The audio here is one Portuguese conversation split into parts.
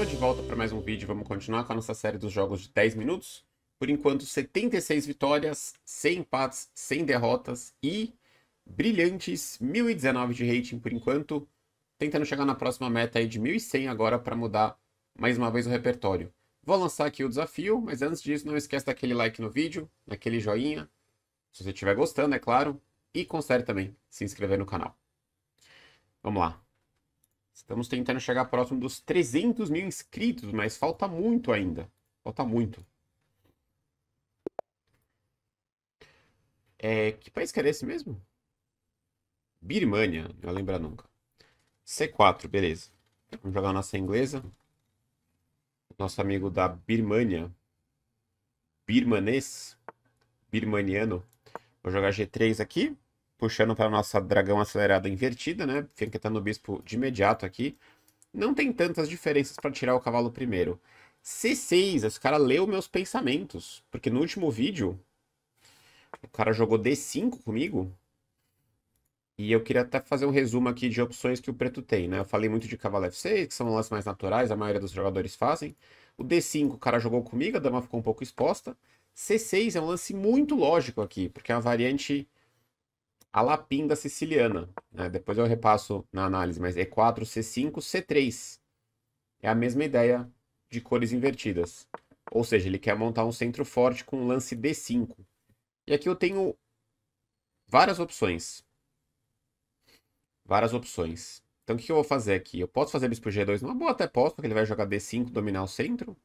Estou de volta para mais um vídeo, vamos continuar com a nossa série dos jogos de 10 minutos. Por enquanto, 76 vitórias, 100 empates, 100 derrotas e brilhantes 1019 de rating por enquanto. Tentando chegar na próxima meta aí de 1100 agora para mudar mais uma vez o repertório. Vou lançar aqui o desafio, mas antes disso não esquece daquele like no vídeo, daquele joinha, se você estiver gostando, é claro, e considere também se inscrever no canal. Vamos lá. Estamos tentando chegar próximo dos 300 mil inscritos, mas falta muito ainda. Falta muito. É, que país que era esse mesmo? Birmania, não lembra nunca. C4, beleza. Vamos jogar nossa inglesa. Nosso amigo da Birmania. Birmanês. Birmaniano. Vou jogar G3 aqui puxando para nossa dragão acelerada invertida, né? Quem que tá no bispo de imediato aqui. Não tem tantas diferenças para tirar o cavalo primeiro. C6, esse cara leu meus pensamentos. Porque no último vídeo, o cara jogou D5 comigo. E eu queria até fazer um resumo aqui de opções que o preto tem, né? Eu falei muito de cavalo F6, que são lances mais naturais, a maioria dos jogadores fazem. O D5 o cara jogou comigo, a dama ficou um pouco exposta. C6 é um lance muito lógico aqui, porque é uma variante a lapinda siciliana. Né? Depois eu repasso na análise, mas E4, C5, C3. É a mesma ideia de cores invertidas. Ou seja, ele quer montar um centro forte com lance D5. E aqui eu tenho várias opções. Várias opções. Então o que eu vou fazer aqui? Eu posso fazer bispo G2 numa boa, até posso, porque ele vai jogar D5, dominar o centro.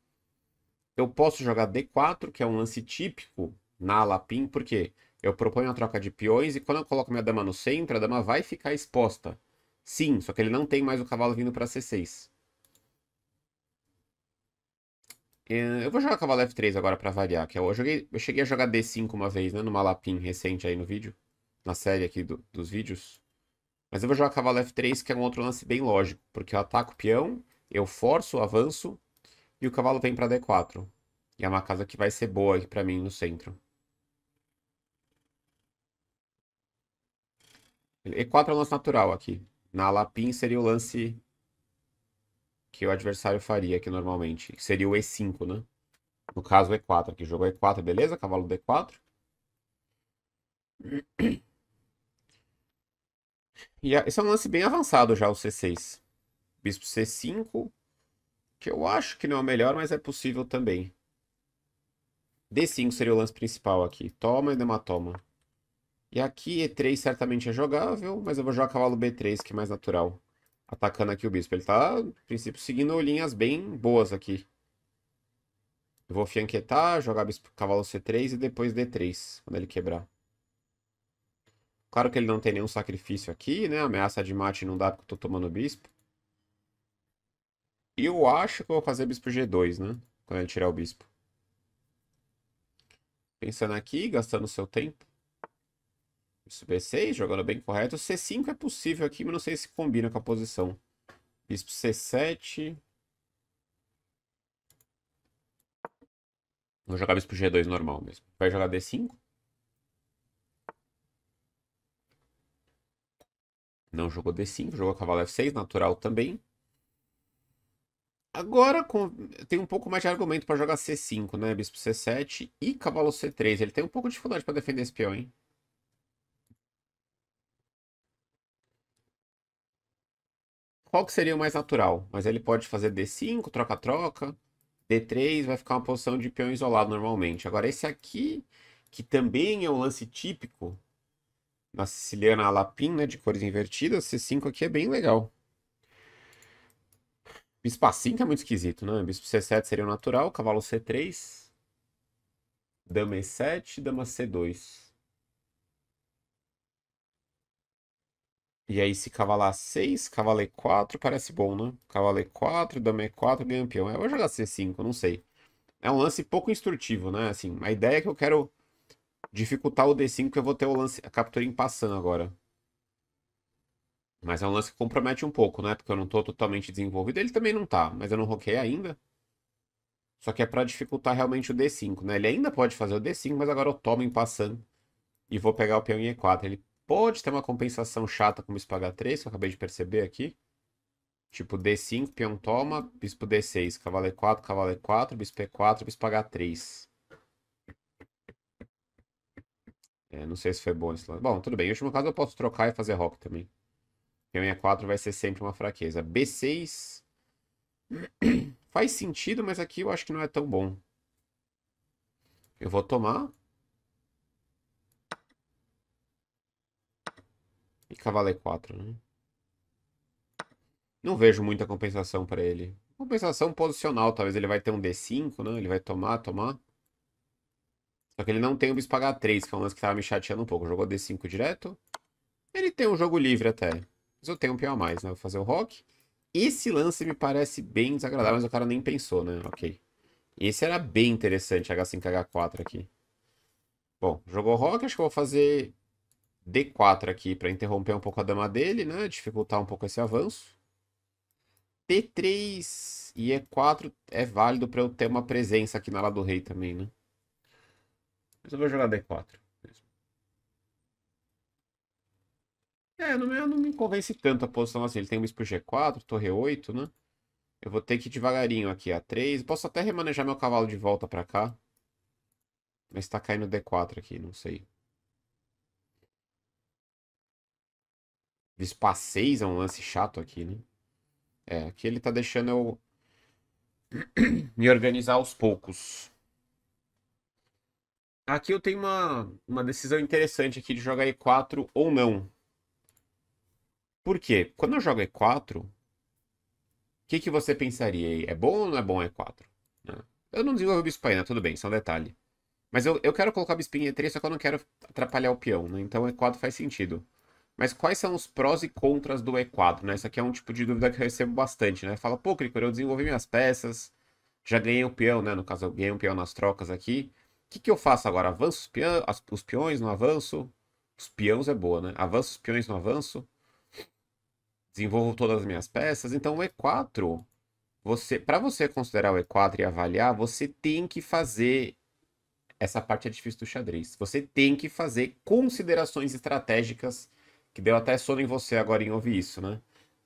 Eu posso jogar D4, que é um lance típico na Alapim, porque eu proponho a troca de peões e quando eu coloco minha dama no centro, a dama vai ficar exposta. Sim, só que ele não tem mais o cavalo vindo para C6. É, eu vou jogar cavalo F3 agora para variar, que eu, joguei, eu cheguei a jogar D5 uma vez, né, numa lapim recente aí no vídeo, na série aqui do, dos vídeos. Mas eu vou jogar cavalo F3, que é um outro lance bem lógico, porque eu ataco o peão, eu forço o avanço e o cavalo vem para D4. E é uma casa que vai ser boa aqui para mim no centro. E4 é o lance natural aqui. Na Alapim seria o lance que o adversário faria aqui normalmente. Que seria o E5, né? No caso, o E4 aqui. Jogou E4, beleza? Cavalo D4. E esse é um lance bem avançado já, o C6. Bispo C5, que eu acho que não é o melhor, mas é possível também. D5 seria o lance principal aqui. Toma e dema toma. E aqui E3 certamente é jogável, mas eu vou jogar cavalo B3, que é mais natural. Atacando aqui o bispo. Ele tá, no princípio, seguindo linhas bem boas aqui. Eu vou fianquetar, jogar bispo, cavalo C3 e depois D3, quando ele quebrar. Claro que ele não tem nenhum sacrifício aqui, né? Ameaça de mate não dá porque eu tô tomando bispo. E eu acho que eu vou fazer bispo G2, né? Quando ele tirar o bispo. Pensando aqui, gastando seu tempo. B6, jogando bem correto. C5 é possível aqui, mas não sei se combina com a posição. Bispo C7. Vou jogar bispo G2 normal mesmo. Vai jogar D5? Não jogou D5, jogou cavalo F6, natural também. Agora com... tem um pouco mais de argumento para jogar C5, né? Bispo C7 e cavalo C3. Ele tem um pouco de dificuldade para defender esse peão, hein? qual que seria o mais natural? Mas ele pode fazer D5, troca-troca, D3, vai ficar uma posição de peão isolado normalmente. Agora, esse aqui, que também é um lance típico na siciliana alapim, né, de cores invertidas, C5 aqui é bem legal. Bispo A5 é muito esquisito, né? Bispo C7 seria o natural, cavalo C3, dama E7, dama C2. E aí, se cavalar 6, cavalar 4 parece bom, né? Cavalar 4, dama E4, ganha peão. Eu vou jogar C5, não sei. É um lance pouco instrutivo, né? Assim, a ideia é que eu quero dificultar o D5, que eu vou ter o lance, a captura em passando agora. Mas é um lance que compromete um pouco, né? Porque eu não tô totalmente desenvolvido. Ele também não tá, mas eu não roquei ainda. Só que é para dificultar realmente o D5, né? Ele ainda pode fazer o D5, mas agora eu tomo em passando e vou pegar o peão em E4. Ele Pode ter uma compensação chata com bispo H3, que eu acabei de perceber aqui. Tipo D5, peão toma, bispo D6, cavalo E4, cavalo E4, bispo E4, bispo H3. É, não sei se foi bom esse lado. Bom, tudo bem. Em último caso, eu posso trocar e fazer rock também. Peão E4 vai ser sempre uma fraqueza. B6 faz sentido, mas aqui eu acho que não é tão bom. Eu vou tomar. E cavalo E4, é né? Não vejo muita compensação para ele. Compensação posicional, talvez ele vai ter um D5, né? Ele vai tomar, tomar. Só que ele não tem o bispo H3, que é um lance que tava me chateando um pouco. Jogou D5 direto. Ele tem um jogo livre até. Mas eu tenho um peão a mais, né? Vou fazer o rock. Esse lance me parece bem desagradável, mas o cara nem pensou, né? Ok. Esse era bem interessante, H5, H4 aqui. Bom, jogou rock, acho que eu vou fazer D4 aqui para interromper um pouco a dama dele, né? Dificultar um pouco esse avanço. T3 e E4 é válido para eu ter uma presença aqui na ala do rei também, né? Mas eu vou jogar D4. É, não, me não me convence tanto a posição assim. Ele tem um bispo G4, torre 8, né? Eu vou ter que ir devagarinho aqui, A3. Posso até remanejar meu cavalo de volta para cá. Mas tá caindo D4 aqui, não sei. Eles 6 é um lance chato aqui, né? É, aqui ele tá deixando eu me organizar aos poucos. Aqui eu tenho uma, uma decisão interessante aqui de jogar E4 ou não. Por quê? Quando eu jogo E4, o que, que você pensaria? É bom ou não é bom E4? Ah, eu não desenvolvo bispo ainda, tudo bem, só um detalhe. Mas eu, eu quero colocar bispo em E3, só que eu não quero atrapalhar o peão, né? Então E4 faz sentido. Mas quais são os prós e contras do E4? Né? Isso aqui é um tipo de dúvida que eu recebo bastante, né? Fala, pô, Cricor, eu desenvolvi minhas peças, já ganhei um peão, né? No caso, eu ganhei um peão nas trocas aqui. O que, que eu faço agora? Avanço os, peão, os peões, não avanço? Os peões é boa, né? Avanço os peões, não avanço? Desenvolvo todas as minhas peças. Então, o E4, você, para você considerar o E4 e avaliar, você tem que fazer essa parte é difícil do xadrez. Você tem que fazer considerações estratégicas que deu até sono em você agora em ouvir isso, né?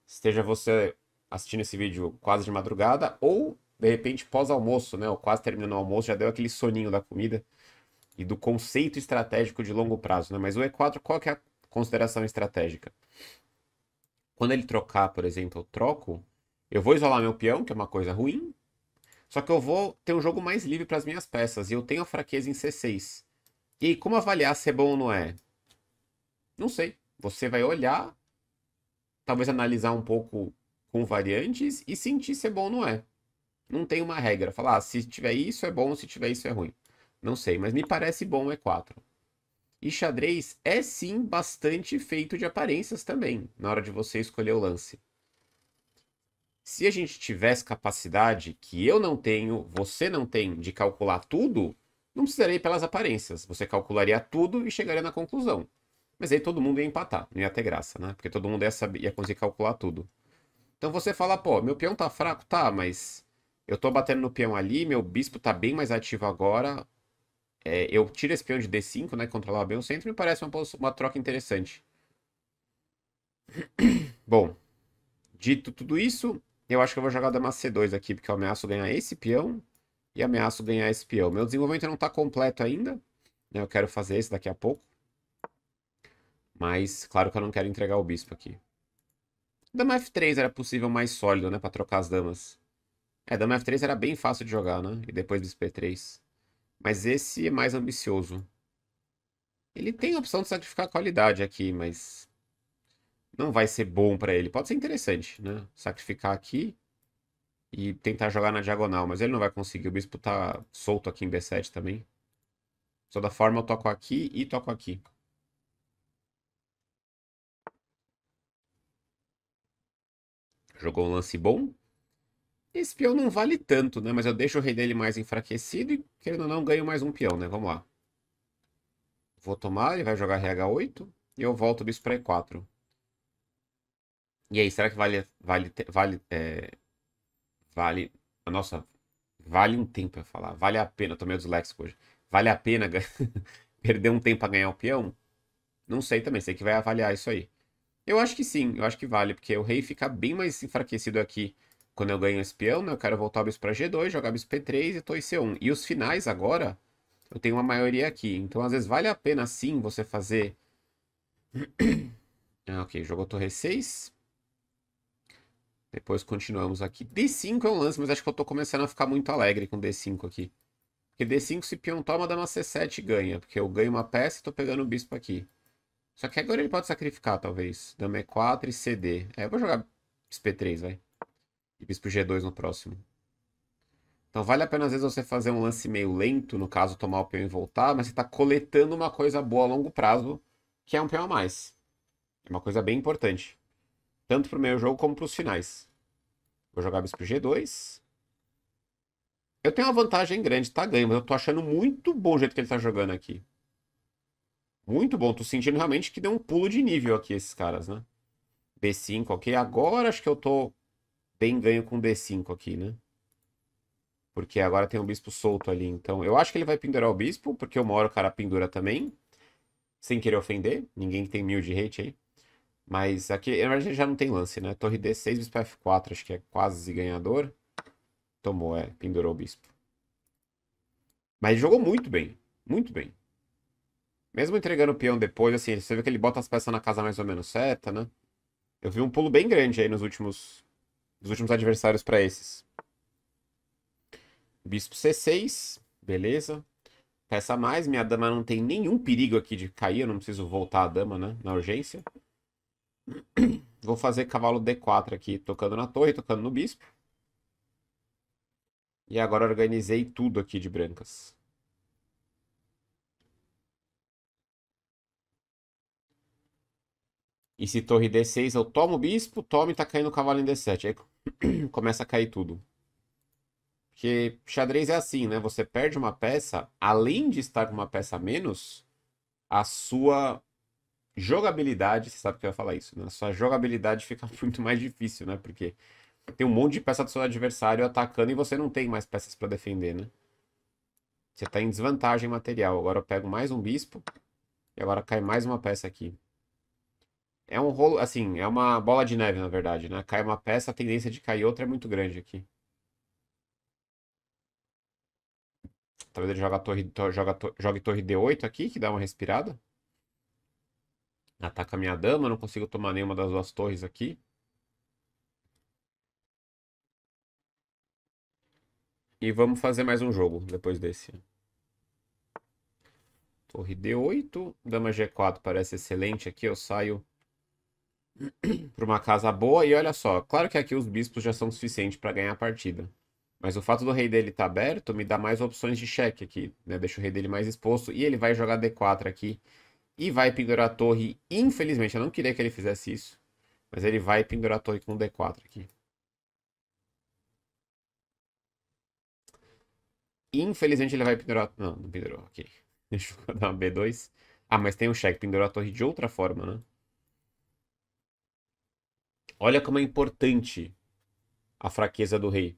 Esteja você assistindo esse vídeo quase de madrugada ou de repente pós-almoço, né? Ou quase terminando o almoço, já deu aquele soninho da comida e do conceito estratégico de longo prazo, né? Mas o E4, qual que é a consideração estratégica? Quando ele trocar, por exemplo, eu troco, eu vou isolar meu peão, que é uma coisa ruim, só que eu vou ter um jogo mais livre para as minhas peças e eu tenho a fraqueza em C6. E como avaliar se é bom ou não é? Não sei. Você vai olhar, talvez analisar um pouco com variantes e sentir se é bom ou não é. Não tem uma regra. Falar, ah, se tiver isso é bom, se tiver isso é ruim. Não sei, mas me parece bom é 4. E xadrez é sim bastante feito de aparências também, na hora de você escolher o lance. Se a gente tivesse capacidade, que eu não tenho, você não tem, de calcular tudo, não precisaria ir pelas aparências. Você calcularia tudo e chegaria na conclusão. Mas aí todo mundo ia empatar, não ia ter graça, né? Porque todo mundo ia, saber, ia conseguir calcular tudo. Então você fala, pô, meu peão tá fraco, tá, mas eu tô batendo no peão ali, meu bispo tá bem mais ativo agora. É, eu tiro esse peão de D5, né? Controlar bem o centro, me parece uma, uma troca interessante. Bom, dito tudo isso, eu acho que eu vou jogar dama C2 aqui, porque eu ameaço ganhar esse peão e ameaço ganhar esse peão. Meu desenvolvimento não tá completo ainda, né? Eu quero fazer esse daqui a pouco. Mas, claro que eu não quero entregar o bispo aqui. Dama F3 era possível mais sólido, né? Pra trocar as damas. É, dama F3 era bem fácil de jogar, né? E depois bispo P3. Mas esse é mais ambicioso. Ele tem a opção de sacrificar a qualidade aqui, mas... Não vai ser bom pra ele. Pode ser interessante, né? Sacrificar aqui e tentar jogar na diagonal. Mas ele não vai conseguir. O bispo tá solto aqui em B7 também. Só da forma eu toco aqui e toco aqui. Jogou um lance bom. Esse peão não vale tanto, né? Mas eu deixo o rei dele mais enfraquecido e, querendo ou não, ganho mais um peão, né? Vamos lá. Vou tomar, ele vai jogar RH8 e eu volto bis para E4. E aí, será que vale... Vale... Vale... É... Vale... Nossa, vale um tempo, eu falar. Vale a pena. Eu tô meio disléxico hoje. Vale a pena perder um tempo a ganhar o peão? Não sei também, sei que vai avaliar isso aí. Eu acho que sim, eu acho que vale, porque o rei fica bem mais enfraquecido aqui quando eu ganho espião, né? Eu quero voltar o bispo para G2, jogar bispo P3 e torre C1. E os finais agora, eu tenho uma maioria aqui. Então, às vezes, vale a pena sim você fazer... ah, ok, jogou torre 6. Depois continuamos aqui. D5 é um lance, mas acho que eu tô começando a ficar muito alegre com D5 aqui. Porque D5, se peão toma, dá uma C7 e ganha. Porque eu ganho uma peça e tô pegando o bispo aqui. Só que agora ele pode sacrificar, talvez. Dama E4 e CD. É, eu vou jogar bispo 3 vai. E bispo G2 no próximo. Então vale a pena às vezes você fazer um lance meio lento, no caso tomar o peão e voltar, mas você está coletando uma coisa boa a longo prazo, que é um peão a mais. É uma coisa bem importante. Tanto para o jogo como para os finais. Vou jogar bispo G2. Eu tenho uma vantagem grande, tá ganho, mas eu tô achando muito bom o jeito que ele tá jogando aqui. Muito bom. Tô sentindo realmente que deu um pulo de nível aqui esses caras, né? D5, ok. Agora acho que eu tô bem ganho com D5 aqui, né? Porque agora tem um bispo solto ali. Então, eu acho que ele vai pendurar o bispo, porque uma hora o cara pendura também. Sem querer ofender. Ninguém que tem mil de hate aí. Mas aqui, na verdade, já não tem lance, né? Torre D6, bispo F4, acho que é quase ganhador. Tomou, é. Pendurou o bispo. Mas jogou muito bem. Muito bem. Mesmo entregando o peão depois, assim, você vê que ele bota as peças na casa mais ou menos certa, né? Eu vi um pulo bem grande aí nos últimos, nos últimos adversários para esses. Bispo C6, beleza. Peça a mais, minha dama não tem nenhum perigo aqui de cair, eu não preciso voltar a dama, né? Na urgência. Vou fazer cavalo D4 aqui, tocando na torre, tocando no bispo. E agora organizei tudo aqui de brancas. E se torre D6 eu tomo o bispo, tome e tá caindo o cavalo em D7. Aí começa a cair tudo. Porque xadrez é assim, né? Você perde uma peça, além de estar com uma peça a menos, a sua jogabilidade, você sabe que eu ia falar isso, né? A sua jogabilidade fica muito mais difícil, né? Porque tem um monte de peça do seu adversário atacando e você não tem mais peças para defender, né? Você tá em desvantagem material. Agora eu pego mais um bispo e agora cai mais uma peça aqui. É um rolo, assim, é uma bola de neve, na verdade, né? Cai uma peça, a tendência de cair outra é muito grande aqui. Talvez ele joga torre, to, joga, to, jogue torre D8 aqui, que dá uma respirada. Ataca minha dama, não consigo tomar nenhuma das duas torres aqui. E vamos fazer mais um jogo depois desse. Torre D8, dama G4 parece excelente aqui, eu saio para uma casa boa. E olha só, claro que aqui os bispos já são suficientes para ganhar a partida. Mas o fato do rei dele estar tá aberto me dá mais opções de cheque aqui, né? Deixa o rei dele mais exposto. E ele vai jogar D4 aqui. E vai pendurar a torre. Infelizmente, eu não queria que ele fizesse isso. Mas ele vai pendurar a torre com D4 aqui. Infelizmente, ele vai pendurar... Não, não pendurou. Ok. Deixa eu dar uma B2. Ah, mas tem um cheque. Pendurou a torre de outra forma, né? Olha como é importante a fraqueza do rei,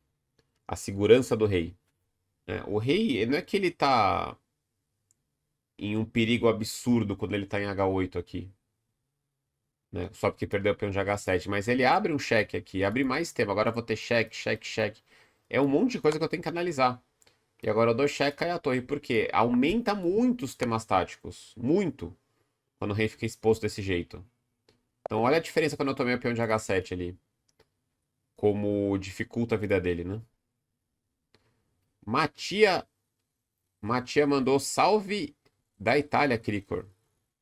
a segurança do rei. É, o rei não é que ele está em um perigo absurdo quando ele está em H8 aqui. Né? Só porque perdeu o peão de H7. Mas ele abre um cheque aqui, abre mais tema. Agora eu vou ter cheque, cheque, cheque. É um monte de coisa que eu tenho que analisar. E agora eu dou cheque, cai a torre. porque Aumenta muito os temas táticos. Muito. Quando o rei fica exposto desse jeito. Então olha a diferença quando eu tomei o peão de H7 ali. Como dificulta a vida dele, né? Matia. Matia mandou salve da Itália, Cricor.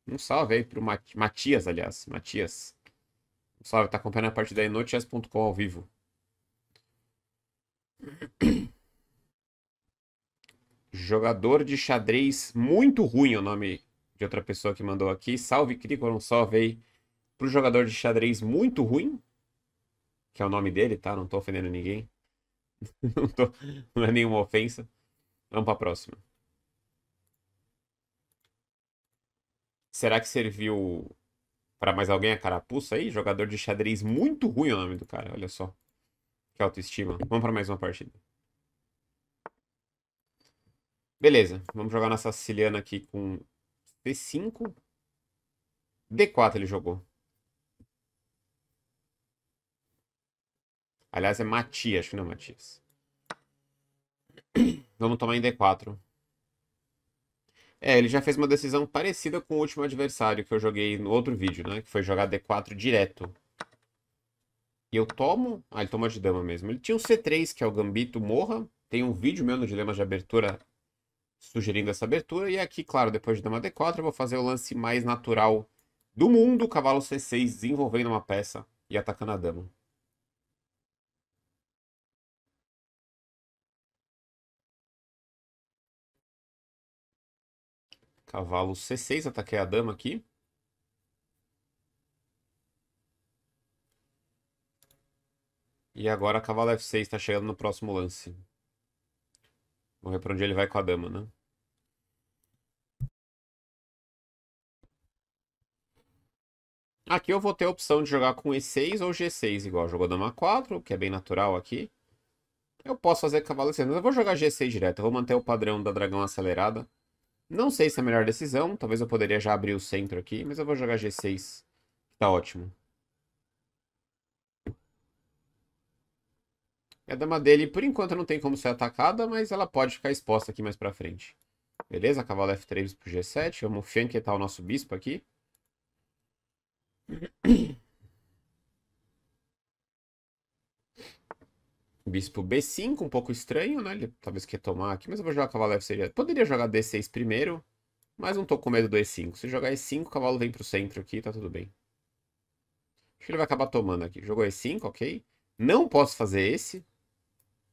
Um salve aí pro Mat... Matias, aliás. Matias. Um salve, tá acompanhando a partida aí chess.com ao vivo. Jogador de xadrez muito ruim é o nome de outra pessoa que mandou aqui. Salve, Cricor, um salve aí pro jogador de xadrez muito ruim, que é o nome dele, tá? Não estou ofendendo ninguém. não, tô, não é nenhuma ofensa. Vamos para a próxima. Será que serviu para mais alguém a carapuça aí? Jogador de xadrez muito ruim é o nome do cara, olha só. Que autoestima. Vamos para mais uma partida. Beleza, vamos jogar nossa siciliana aqui com C5. D4 ele jogou. Aliás, é Matias, acho que não é Matias. Vamos tomar em D4. É, ele já fez uma decisão parecida com o último adversário que eu joguei no outro vídeo, né? Que foi jogar D4 direto. E eu tomo... Ah, ele toma de dama mesmo. Ele tinha um C3, que é o Gambito Morra. Tem um vídeo meu no dilema de Abertura sugerindo essa abertura. E aqui, claro, depois de dama D4, eu vou fazer o lance mais natural do mundo. Cavalo C6 desenvolvendo uma peça e atacando a dama. Cavalo C6, ataquei a dama aqui. E agora cavalo F6 está chegando no próximo lance. Vamos ver para onde ele vai com a dama, né? Aqui eu vou ter a opção de jogar com E6 ou G6, igual jogou dama 4, que é bem natural aqui. Eu posso fazer cavalo C6, mas eu vou jogar G6 direto. Eu vou manter o padrão da dragão acelerada. Não sei se é a melhor decisão. Talvez eu poderia já abrir o centro aqui, mas eu vou jogar G6. Tá ótimo. A dama dele, por enquanto, não tem como ser atacada, mas ela pode ficar exposta aqui mais pra frente. Beleza, cavalo F3 pro G7. Vamos fianquetar o nosso bispo aqui. Bispo B5, um pouco estranho, né? Ele talvez quer tomar aqui, mas eu vou jogar cavalo F6. Poderia jogar D6 primeiro, mas não tô com medo do E5. Se jogar E5, o cavalo vem pro centro aqui, tá tudo bem. Acho que ele vai acabar tomando aqui. Jogou E5, ok. Não posso fazer esse.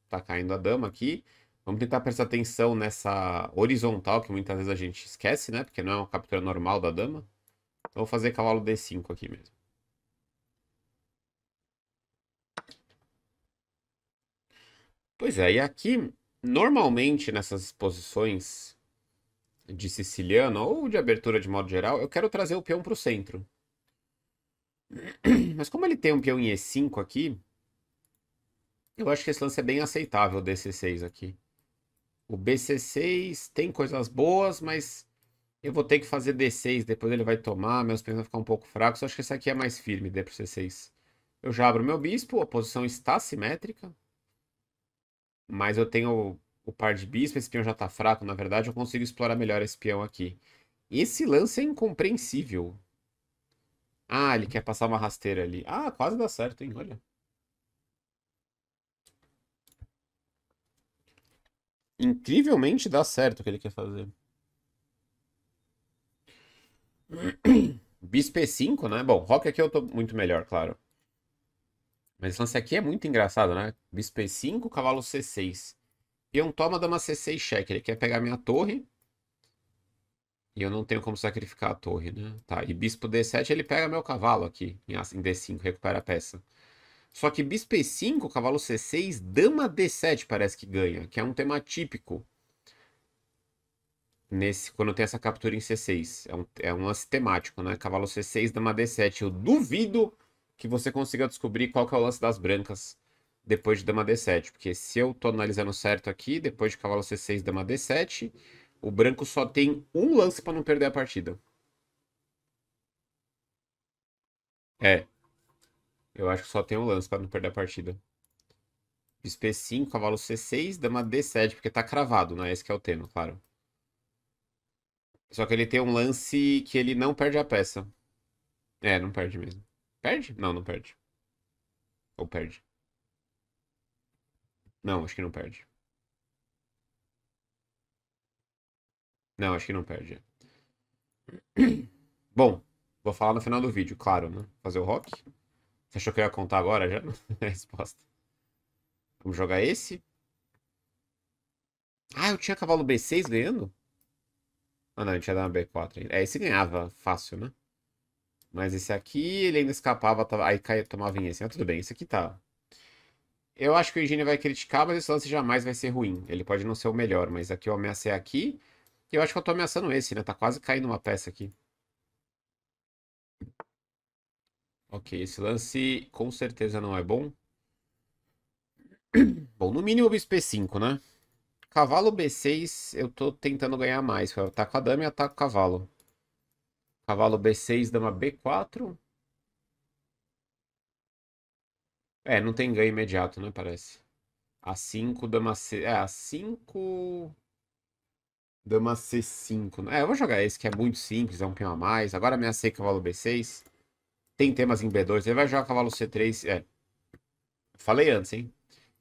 Tá caindo a dama aqui. Vamos tentar prestar atenção nessa horizontal, que muitas vezes a gente esquece, né? Porque não é uma captura normal da dama. Então vou fazer cavalo D5 aqui mesmo. Pois é, e aqui, normalmente nessas posições de siciliano ou de abertura de modo geral, eu quero trazer o peão para o centro. Mas como ele tem um peão em E5 aqui, eu acho que esse lance é bem aceitável, DC6 aqui. O BC6 tem coisas boas, mas eu vou ter que fazer D6, depois ele vai tomar, meus peões vão ficar um pouco fracos. Eu acho que esse aqui é mais firme, D para C6. Eu já abro meu bispo, a posição está simétrica. Mas eu tenho o par de bispo, esse peão já tá fraco, na verdade, eu consigo explorar melhor esse peão aqui. Esse lance é incompreensível. Ah, ele quer passar uma rasteira ali. Ah, quase dá certo, hein? Olha. Incrivelmente dá certo o que ele quer fazer. Bispo E5, né? Bom, Rock aqui eu tô muito melhor, claro. Mas esse lance aqui é muito engraçado, né? Bispo E5, cavalo C6. Peão toma, dama C6 cheque. Ele quer pegar minha torre. E eu não tenho como sacrificar a torre, né? Tá, e bispo D7 ele pega meu cavalo aqui em D5, recupera a peça. Só que bispo E5, cavalo C6, dama D7 parece que ganha, que é um tema típico. Nesse, quando tem essa captura em C6. É um, é um lance temático, né? Cavalo C6, dama D7. Eu duvido que você consiga descobrir qual que é o lance das brancas depois de dama D7. Porque se eu estou analisando certo aqui, depois de cavalo C6, dama D7, o branco só tem um lance para não perder a partida. É. Eu acho que só tem um lance para não perder a partida. Bispo 5 cavalo C6, dama D7, porque está cravado, né? Esse que é o tema, claro. Só que ele tem um lance que ele não perde a peça. É, não perde mesmo. Perde? Não, não perde. Ou perde? Não, acho que não perde. Não, acho que não perde. É. Bom, vou falar no final do vídeo, claro, né? Fazer o rock. Você achou que eu ia contar agora já? É a resposta. Vamos jogar esse. Ah, eu tinha cavalo B6 ganhando? Ah, não, a gente ia dar uma B4. É, esse ganhava fácil, né? Mas esse aqui, ele ainda escapava, aí caia, tomava em esse. Mas tudo bem, esse aqui tá. Eu acho que o engenheiro vai criticar, mas esse lance jamais vai ser ruim. Ele pode não ser o melhor, mas aqui eu ameacei aqui. E eu acho que eu tô ameaçando esse, né? Tá quase caindo uma peça aqui. Ok, esse lance com certeza não é bom. Bom, no mínimo bispo E5, né? Cavalo B6, eu tô tentando ganhar mais. Eu ataco a dama e ataco o cavalo. Cavalo B6, dama B4. É, não tem ganho imediato, né? Parece. A5, dama C. É, A5. Dama C5. Né? É, eu vou jogar esse que é muito simples, é um pinho a mais. Agora ameacei é cavalo B6. Tem temas em B2. Ele vai jogar cavalo C3. É. Falei antes, hein?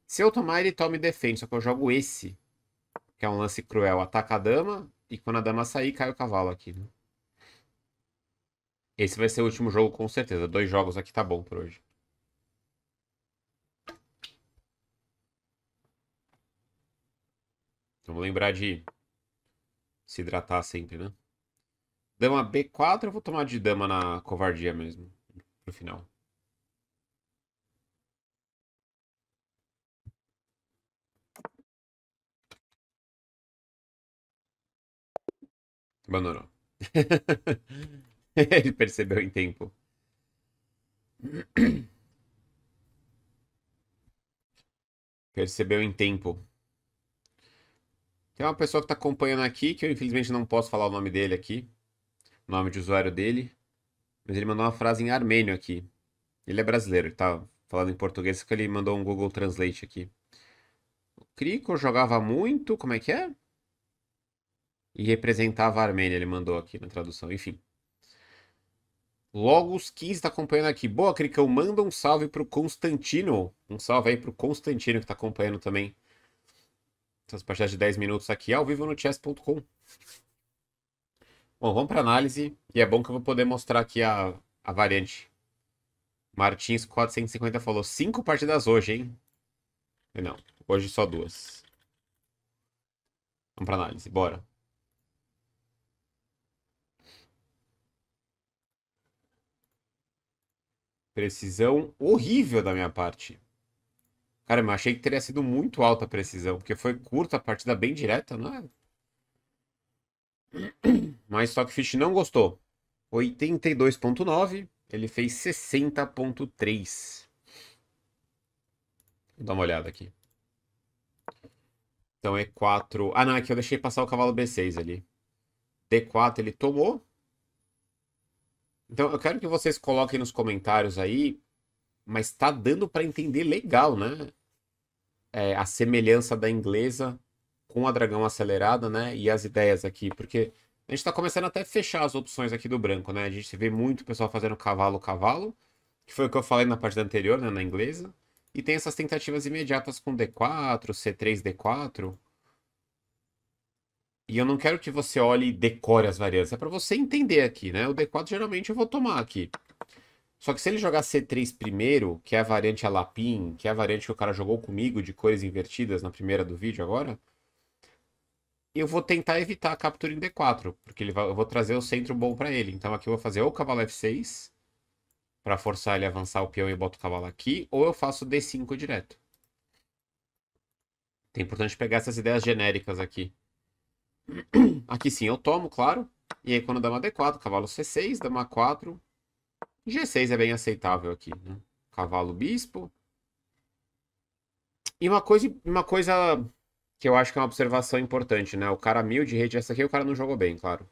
Se eu tomar, ele toma e defende. Só que eu jogo esse. Que é um lance cruel. Ataca a dama. E quando a dama sair, cai o cavalo aqui, né? Esse vai ser o último jogo com certeza. Dois jogos aqui tá bom por hoje. Então, Vamos lembrar de se hidratar sempre, né? Dama B4, eu vou tomar de dama na covardia mesmo. Pro final. Abandonou. Ele percebeu em tempo. Percebeu em tempo. Tem uma pessoa que está acompanhando aqui, que eu infelizmente não posso falar o nome dele aqui, o nome de usuário dele, mas ele mandou uma frase em armênio aqui. Ele é brasileiro, ele tá falando em português, que ele mandou um Google Translate aqui. O Crico jogava muito, como é que é? E representava a Armênia, ele mandou aqui na tradução, enfim. Logo, os 15 tá acompanhando aqui. Boa, Cricão, hum. manda um salve pro Constantino. Um salve aí pro Constantino que tá acompanhando também. Essas partidas de 10 minutos aqui ao vivo no chess.com. Bom, vamos para análise. E é bom que eu vou poder mostrar aqui a, a variante. Martins 450 falou: 5 partidas hoje, hein? Não, hoje só duas. Vamos para análise, bora. Precisão horrível da minha parte. Cara, eu achei que teria sido muito alta a precisão, porque foi curta a partida bem direta, não é? Mas Stockfish não gostou. 82.9, ele fez 60.3. Vou dar uma olhada aqui. Então E4. Ah, não, é que eu deixei passar o cavalo B6 ali. D4 ele tomou. Então, eu quero que vocês coloquem nos comentários aí, mas tá dando para entender legal, né? É, a semelhança da inglesa com a dragão acelerada, né? E as ideias aqui, porque a gente tá começando até a fechar as opções aqui do branco, né? A gente vê muito o pessoal fazendo cavalo-cavalo, que foi o que eu falei na parte anterior, né? Na inglesa. E tem essas tentativas imediatas com D4, C3, D4. E eu não quero que você olhe e decore as variantes. É para você entender aqui, né? O D4 geralmente eu vou tomar aqui. Só que se ele jogar C3 primeiro, que é a variante Alapim, que é a variante que o cara jogou comigo de cores invertidas na primeira do vídeo agora, eu vou tentar evitar a captura em D4, porque ele vai, eu vou trazer o centro bom para ele. Então aqui eu vou fazer ou cavalo F6, para forçar ele a avançar o peão e boto o cavalo aqui, ou eu faço D5 direto. É importante pegar essas ideias genéricas aqui. Aqui sim eu tomo, claro. E aí quando dá uma D4, cavalo C6, dama 4. G6 é bem aceitável aqui, né? Cavalo bispo. E uma coisa, uma coisa que eu acho que é uma observação importante, né? O cara mil de rede, essa aqui o cara não jogou bem, claro.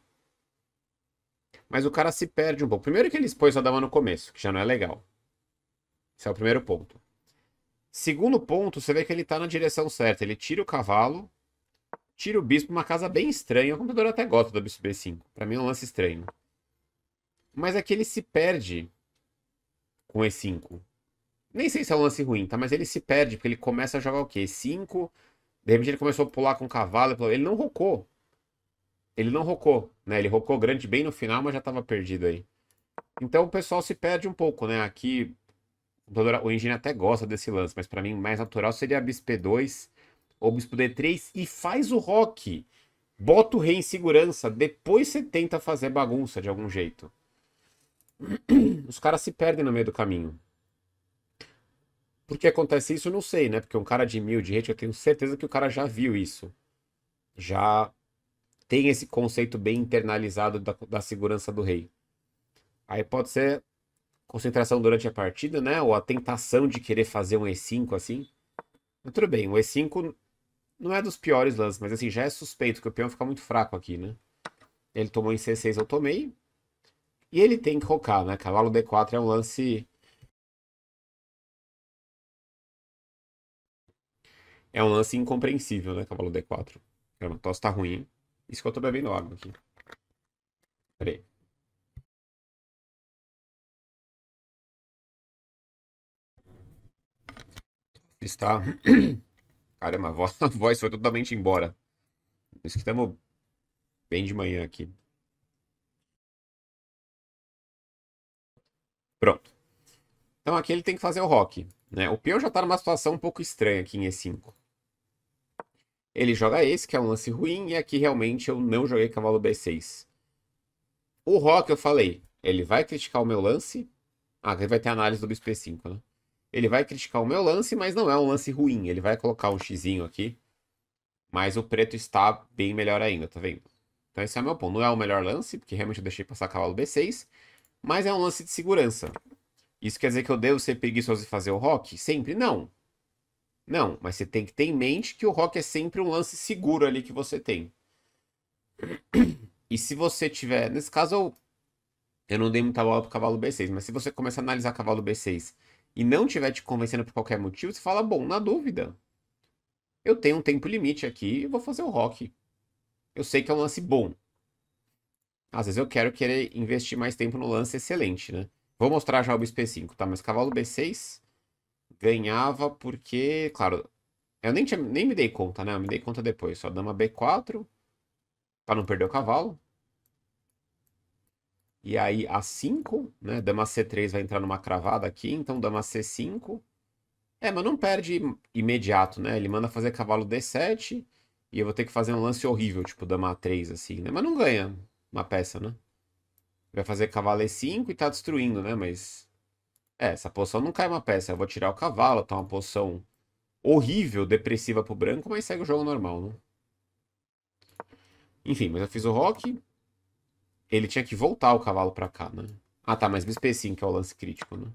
Mas o cara se perde um pouco. Primeiro que ele expôs a dama no começo, que já não é legal. Esse é o primeiro ponto. Segundo ponto, você vê que ele está na direção certa. Ele tira o cavalo, Tira o bispo, uma casa bem estranha. O computador até gosta do bispo B5. Pra mim é um lance estranho. Mas aqui é ele se perde com E5. Nem sei se é um lance ruim, tá? Mas ele se perde, porque ele começa a jogar o quê? E5. De repente ele começou a pular com o cavalo. Ele não rocou. Ele não rocou, né? Ele rocou grande bem no final, mas já tava perdido aí. Então o pessoal se perde um pouco, né? Aqui o engenheiro até gosta desse lance, mas para mim mais natural seria bispo P2 Obispo D3 e faz o rock. Bota o rei em segurança, depois você tenta fazer bagunça de algum jeito. Os caras se perdem no meio do caminho. Por que acontece isso, eu não sei, né? Porque um cara de mil de rede, eu tenho certeza que o cara já viu isso. Já tem esse conceito bem internalizado da, da segurança do rei. Aí pode ser concentração durante a partida, né? Ou a tentação de querer fazer um E5 assim. Mas tudo bem, o E5 não é dos piores lances, mas assim, já é suspeito que o peão fica muito fraco aqui, né? Ele tomou em C6, eu tomei. E ele tem que rocar, né? Cavalo D4 é um lance... É um lance incompreensível, né? Cavalo D4. Caramba, tosse tá ruim. Isso que eu tô bebendo água aqui. Peraí. Está... Caramba, a voz, a voz foi totalmente embora. Isso que estamos bem de manhã aqui. Pronto. Então aqui ele tem que fazer o rock. Né? O peão já está numa situação um pouco estranha aqui em E5. Ele joga esse, que é um lance ruim, e aqui realmente eu não joguei cavalo B6. O rock, eu falei, ele vai criticar o meu lance. Ah, ele vai ter análise do bispo E5, né? Ele vai criticar o meu lance, mas não é um lance ruim. Ele vai colocar um xizinho aqui. Mas o preto está bem melhor ainda, tá vendo? Então esse é o meu ponto. Não é o melhor lance, porque realmente eu deixei passar cavalo B6. Mas é um lance de segurança. Isso quer dizer que eu devo ser preguiçoso e fazer o rock? Sempre? Não. Não, mas você tem que ter em mente que o rock é sempre um lance seguro ali que você tem. E se você tiver... Nesse caso, eu, eu não dei muita bola pro cavalo B6. Mas se você começar a analisar cavalo B6 e não estiver te convencendo por qualquer motivo, você fala, bom, na dúvida, eu tenho um tempo limite aqui e vou fazer o rock. Eu sei que é um lance bom. Às vezes eu quero querer investir mais tempo no lance excelente, né? Vou mostrar já o bisp 5 tá? Mas cavalo B6 ganhava porque, claro, eu nem, tinha, nem me dei conta, né? Eu me dei conta depois. Só dama B4 para não perder o cavalo. E aí A5, né? Dama C3 vai entrar numa cravada aqui, então dama C5. É, mas não perde imediato, né? Ele manda fazer cavalo D7 e eu vou ter que fazer um lance horrível, tipo dama A3, assim, né? Mas não ganha uma peça, né? Vai fazer cavalo E5 e tá destruindo, né? Mas... É, essa posição não cai uma peça. Eu vou tirar o cavalo, tá uma posição horrível, depressiva pro branco, mas segue o jogo normal, né? Enfim, mas eu fiz o rock, ele tinha que voltar o cavalo pra cá, né? Ah, tá, mas bisp 5 que é o lance crítico, né?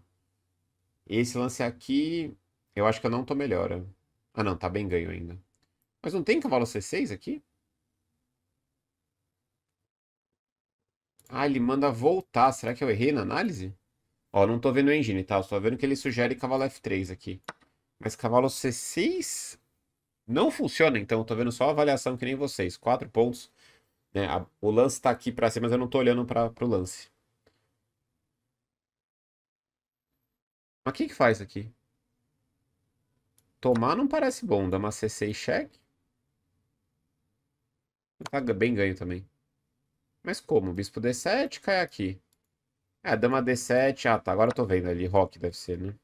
Esse lance aqui, eu acho que eu não tô melhor. É. Ah, não, tá bem ganho ainda. Mas não tem cavalo C6 aqui? Ah, ele manda voltar. Será que eu errei na análise? Ó, não tô vendo o engine, tá? Eu tô vendo que ele sugere cavalo F3 aqui. Mas cavalo C6 não funciona, então. Eu tô vendo só a avaliação que nem vocês. 4 pontos né? A, o lance está aqui para cima, mas eu não estou olhando para o lance. Mas quem que faz aqui? Tomar não parece bom. Dá uma CC e cheque. Tá bem ganho também. Mas como? Bispo D7 cai aqui. É, dama D7. Ah, tá. Agora eu tô vendo ali. Rock deve ser, né?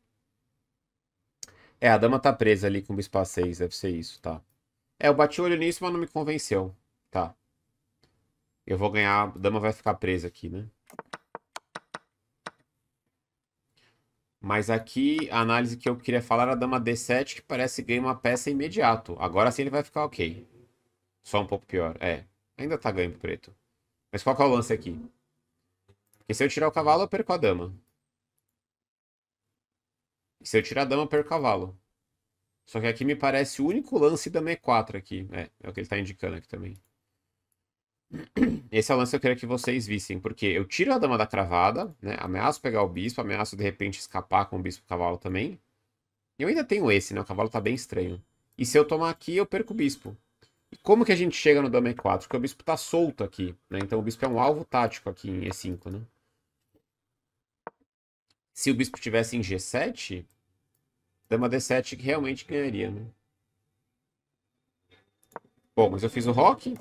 É, a dama tá presa ali com o bispo A6. Deve ser isso, tá. É, eu bati o olho nisso, mas não me convenceu. Tá. Eu vou ganhar, a dama vai ficar presa aqui, né? Mas aqui a análise que eu queria falar era a dama D7, que parece ganhar uma peça imediato. Agora sim ele vai ficar ok. Só um pouco pior. É. Ainda tá ganho pro preto. Mas qual é o lance aqui? Porque se eu tirar o cavalo, eu perco a dama. E se eu tirar a dama, eu perco o cavalo. Só que aqui me parece o único lance dama E4 aqui. É, é o que ele tá indicando aqui também. Esse é o lance que eu queria que vocês vissem, porque eu tiro a dama da cravada, né? Ameaço pegar o bispo, ameaço de repente escapar com o bispo cavalo também. E eu ainda tenho esse, né? O cavalo tá bem estranho. E se eu tomar aqui, eu perco o bispo. E como que a gente chega no dama e4? Porque o bispo tá solto aqui, né? Então o bispo é um alvo tático aqui em e5, né? Se o bispo tivesse em g7, dama d7 realmente ganharia, né? Bom, mas eu fiz o rock,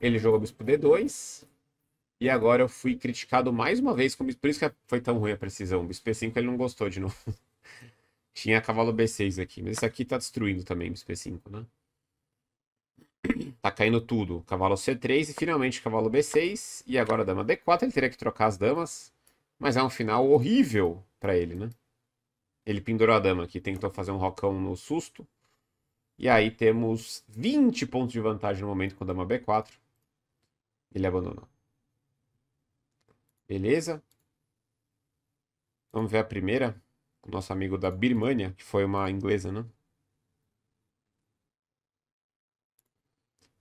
ele jogou bispo D2. E agora eu fui criticado mais uma vez. Como... Por isso que é- foi tão ruim a precisão. Bispo B5 ele não gostou de novo. Tinha cavalo B6 aqui. Mas isso aqui tá destruindo também bispo B5, né? Tá caindo tudo. Cavalo C3 e finalmente cavalo B6. E agora dama D4. Ele teria que trocar as damas. Mas é um final horrível para ele, né? Ele pendurou a dama aqui. Tentou fazer um rocão no susto. E aí temos 20 pontos de vantagem no momento com a dama B4. Ele abandonou. Beleza? Vamos ver a primeira. O nosso amigo da Birmania, que foi uma inglesa, né?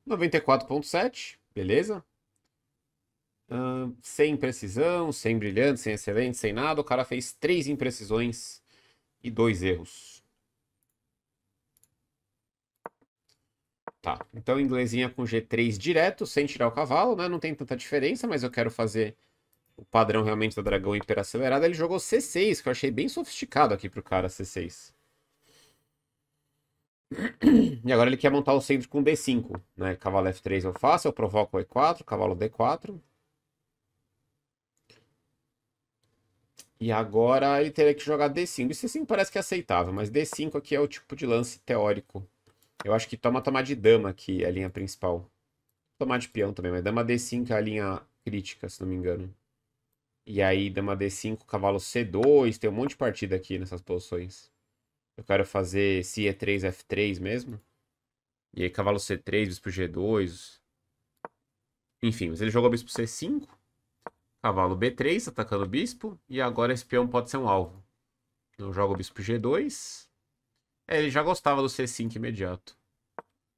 94.7, beleza? Uh, sem precisão, sem brilhante, sem excelente, sem nada. O cara fez três imprecisões e dois erros. Tá, então inglesinha é com G3 direto, sem tirar o cavalo, né? Não tem tanta diferença, mas eu quero fazer o padrão realmente da dragão hiper acelerada. Ele jogou C6, que eu achei bem sofisticado aqui pro cara C6. E agora ele quer montar o centro com D5, né? Cavalo F3 eu faço, eu provoco E4, cavalo D4. E agora ele teria que jogar D5. E C5 parece que é aceitável, mas D5 aqui é o tipo de lance teórico eu acho que toma tomar de dama aqui, a linha principal. Tomar de peão também, mas dama D5 é a linha crítica, se não me engano. E aí, dama D5, cavalo C2, tem um monte de partida aqui nessas posições. Eu quero fazer se E3, F3 mesmo. E aí, cavalo C3, bispo G2. Enfim, mas ele jogou bispo C5. Cavalo B3, atacando o bispo. E agora esse peão pode ser um alvo. Eu jogo o bispo G2. É, ele já gostava do C5 imediato.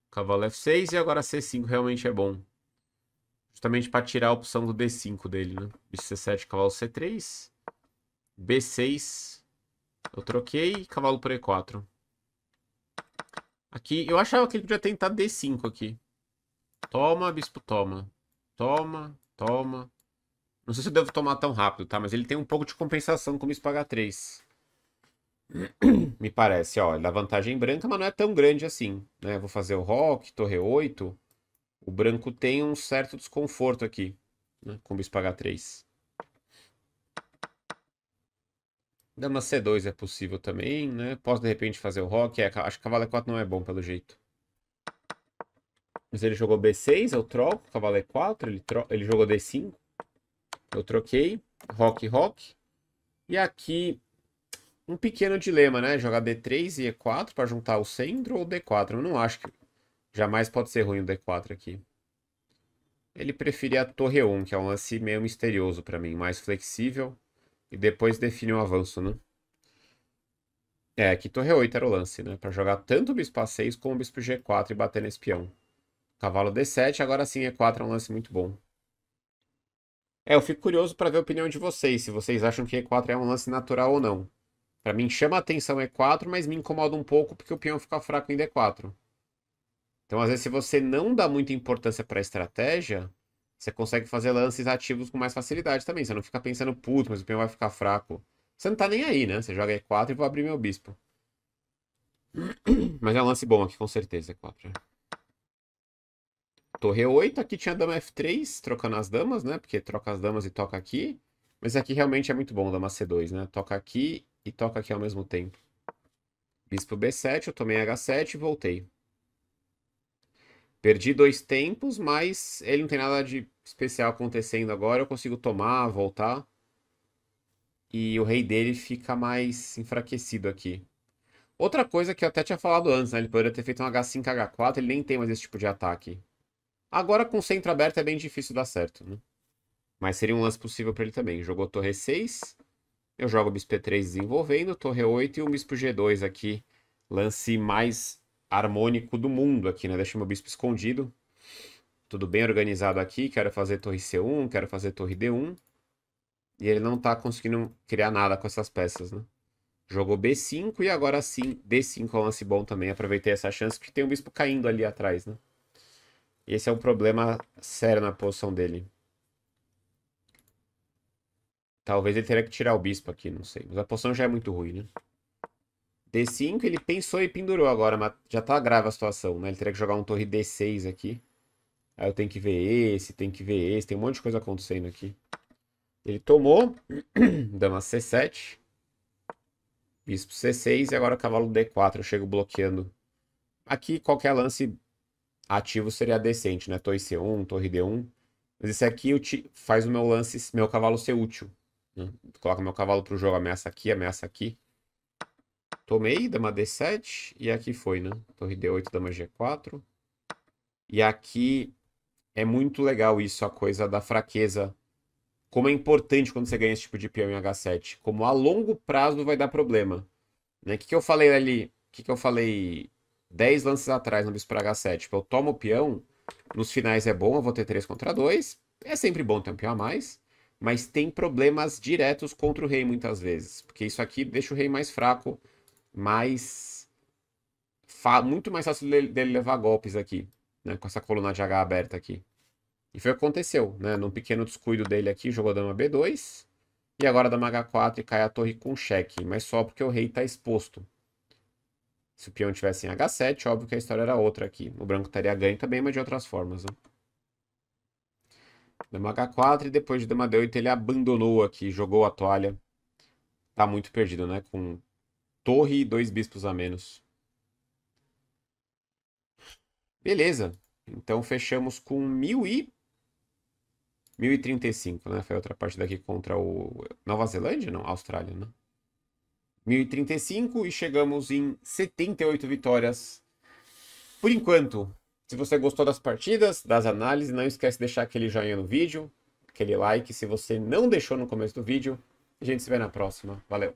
Cavalo F6 e agora C5 realmente é bom. Justamente para tirar a opção do D5 dele, né? Bicho C7, cavalo C3. B6. Eu troquei. Cavalo por E4. Aqui, eu achava que ele podia tentar D5 aqui. Toma, bispo, toma. Toma, toma. Não sei se eu devo tomar tão rápido, tá? Mas ele tem um pouco de compensação com o bispo H3. Me parece, ó, ele dá vantagem branca, mas não é tão grande assim, né? Vou fazer o rock, torre 8. O branco tem um certo desconforto aqui, né? Com bispo H3. Dama C2 é possível também, né? Posso, de repente, fazer o rock. É, acho que cavalo E4 não é bom, pelo jeito. Mas ele jogou B6, eu troco. Cavalo E4, é ele, tro... ele jogou D5. Eu troquei. Rock, rock. E aqui um pequeno dilema, né? Jogar D3 e E4 para juntar o Sendro ou D4? Eu não acho que jamais pode ser ruim o D4 aqui. Ele preferia a torre 1, que é um lance meio misterioso para mim, mais flexível. E depois define o um avanço, né? É, aqui torre 8 era o lance, né? Para jogar tanto o bispo A6 como o bispo G4 e bater nesse peão. Cavalo D7, agora sim E4 é um lance muito bom. É, eu fico curioso para ver a opinião de vocês, se vocês acham que E4 é um lance natural ou não. Para mim chama a atenção E4, é mas me incomoda um pouco porque o peão fica fraco em D4. É então, às vezes, se você não dá muita importância para a estratégia, você consegue fazer lances ativos com mais facilidade também. Você não fica pensando, puto, mas o peão vai ficar fraco. Você não tá nem aí, né? Você joga E4 e vou abrir meu bispo. Mas é um lance bom aqui, com certeza, E4. Torre 8, aqui tinha dama F3, trocando as damas, né? Porque troca as damas e toca aqui. Mas aqui realmente é muito bom, dama C2, né? Toca aqui e toca aqui ao mesmo tempo. Bispo B7, eu tomei H7 e voltei. Perdi dois tempos, mas ele não tem nada de especial acontecendo agora. Eu consigo tomar, voltar. E o rei dele fica mais enfraquecido aqui. Outra coisa que eu até tinha falado antes, né? Ele poderia ter feito um H5, H4. Ele nem tem mais esse tipo de ataque. Agora com centro aberto é bem difícil dar certo, né? Mas seria um lance possível para ele também. Jogou torre 6. Eu jogo bispo e3 desenvolvendo, torre 8 e o bispo g2 aqui. Lance mais harmônico do mundo aqui, né? Deixa meu bispo escondido. Tudo bem organizado aqui. Quero fazer torre c1, quero fazer torre d1. E ele não tá conseguindo criar nada com essas peças, né? Jogou b5 e agora sim d5 é um lance bom também. Aproveitei essa chance porque tem um bispo caindo ali atrás, né? Esse é um problema sério na posição dele. Talvez ele teria que tirar o bispo aqui, não sei. Mas a poção já é muito ruim, né? D5, ele pensou e pendurou agora, mas já tá grave a situação, né? Ele teria que jogar um torre D6 aqui. Aí eu tenho que ver esse, tenho que ver esse, tem um monte de coisa acontecendo aqui. Ele tomou, dama C7, bispo C6 e agora cavalo D4, eu chego bloqueando. Aqui qualquer lance ativo seria decente, né? Torre C1, torre D1. Mas esse aqui faz o meu lance, meu cavalo ser útil. Coloca meu cavalo pro jogo, ameaça aqui, ameaça aqui. Tomei, dama D7. E aqui foi, né? Torre D8, dama G4. E aqui é muito legal isso, a coisa da fraqueza. Como é importante quando você ganha esse tipo de peão em H7. Como a longo prazo vai dar problema. O né? que, que eu falei ali? O que, que eu falei 10 lances atrás no bispo para H7? Tipo, eu tomo o peão, nos finais é bom, eu vou ter 3 contra 2. É sempre bom ter um peão a mais mas tem problemas diretos contra o rei muitas vezes, porque isso aqui deixa o rei mais fraco, mais muito mais fácil dele levar golpes aqui, né, com essa coluna de H aberta aqui. E foi o que aconteceu, né, num pequeno descuido dele aqui, jogou dama B2, e agora dama H4 e cai a torre com cheque, mas só porque o rei está exposto. Se o peão tivesse em H7, óbvio que a história era outra aqui. O branco estaria ganho também, mas de outras formas, né? Dama H4 e depois de Dama D8 ele abandonou aqui, jogou a toalha. Tá muito perdido, né? Com torre e dois bispos a menos. Beleza. Então fechamos com 1000 e... 1035, né? Foi outra partida aqui contra o... Nova Zelândia? Não, Austrália, né? 1035 e chegamos em 78 vitórias. Por enquanto, se você gostou das partidas, das análises, não esquece de deixar aquele joinha no vídeo, aquele like se você não deixou no começo do vídeo. A gente se vê na próxima. Valeu!